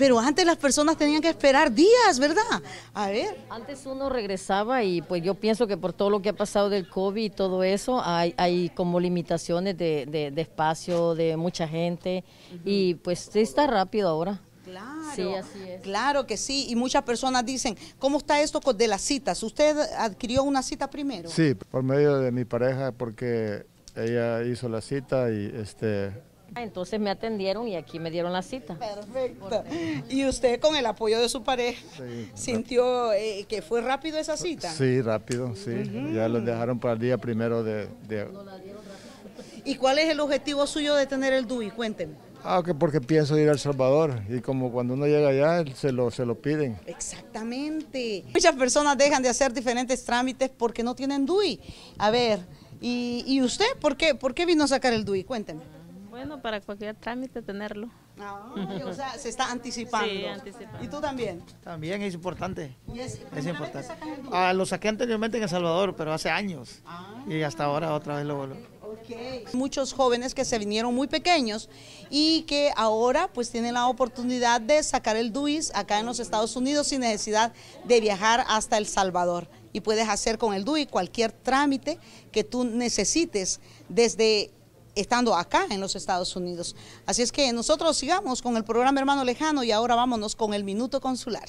Pero antes las personas tenían que esperar días, ¿verdad? A ver. Antes uno regresaba y pues yo pienso que por todo lo que ha pasado del COVID y todo eso, hay, como limitaciones de, espacio, de mucha gente y pues está rápido ahora. Claro, sí, así es. claro que sí. Y muchas personas dicen, ¿cómo está esto de las citas? ¿Usted adquirió una cita primero? Sí, por medio de mi pareja porque ella hizo la cita y este entonces me atendieron y aquí me dieron la cita. Perfecto. ¿Y usted con el apoyo de su pareja sintió eh, que fue rápido esa cita? Sí, rápido, sí. Ya lo dejaron para el día primero de... ¿Y cuál es el objetivo suyo de tener el DUI? cuéntenme Ah, que porque pienso ir a El Salvador y como cuando uno llega allá se lo, se lo piden. Exactamente. Muchas personas dejan de hacer diferentes trámites porque no tienen DUI. A ver, ¿y, usted por qué, por vino a sacar el DUI? Cuéntenme bueno para cualquier trámite tenerlo. Ah, o sea, se está anticipando. ¿Y tú también? También es importante. es, importante. Ah, lo saqué anteriormente en El Salvador, pero hace años. Ah. y hasta ahora otra vez lo, vuelvo. Muchos jóvenes que se vinieron muy pequeños y que ahora pues tienen la oportunidad de sacar el DUI acá en los Estados Unidos sin necesidad de viajar hasta El Salvador. Y puedes hacer con el DUI cualquier trámite que tú necesites, desde estando acá en los Estados Unidos. Así es que nosotros sigamos con el programa Hermano Lejano y ahora vámonos con el Minuto Consular.